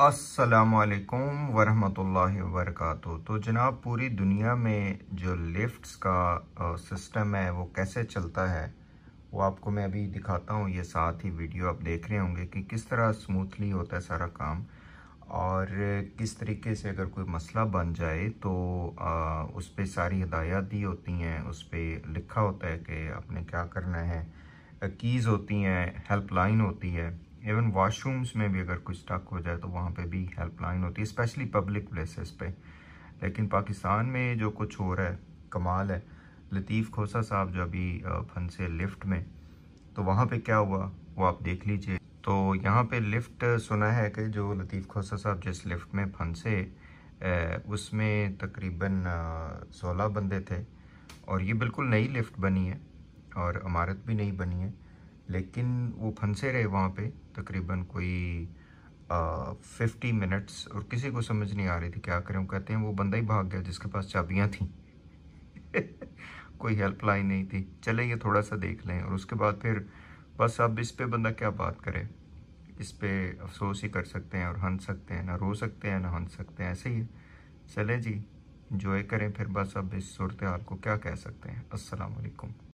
असलकम वरहमतुल्लाहि वबरकत तो जनाब पूरी दुनिया में जो लिफ्ट्स का सिस्टम है वो कैसे चलता है वो आपको मैं अभी दिखाता हूँ ये साथ ही वीडियो आप देख रहे होंगे कि किस तरह स्मूथली होता है सारा काम और किस तरीके से अगर कोई मसला बन जाए तो आ, उस पर सारी हदायत दी होती हैं उस पर लिखा होता है कि आपने क्या करना है कीज़ होती हैं हेल्पलाइन होती है इवन वाशरूम्स में भी अगर कुछ स्टक हो जाए तो वहाँ पे भी हेल्पलाइन होती है स्पेशली पब्लिक प्लेसेस पे लेकिन पाकिस्तान में जो कुछ हो रहा है कमाल है लतीफ़ खोसा साहब जो अभी फंसे लिफ्ट में तो वहाँ पे क्या हुआ वो आप देख लीजिए तो यहाँ पे लिफ्ट सुना है कि जो लतीफ़ खोसा साहब जिस लिफ्ट में फंसे उसमें तकरीबन सोलह बंदे थे और ये बिल्कुल नई लिफ्ट बनी है और इमारत भी नहीं बनी है लेकिन वो फंसे रहे वहाँ पे तकरीबन कोई फिफ्टी मिनट्स और किसी को समझ नहीं आ रही थी क्या करें वो कहते हैं वो बंदा ही भाग गया जिसके पास चाबियाँ थी कोई हेल्पलाइन नहीं थी चले ये थोड़ा सा देख लें और उसके बाद फिर बस अब इस पर बंदा क्या बात करे इस पर अफसोस ही कर सकते हैं और हंस सकते हैं ना रो सकते हैं ना हंस सकते हैं ऐसे ही चले जी इंजॉय करें फिर बस अब इस सूरत हाल को क्या कह सकते हैं असलकम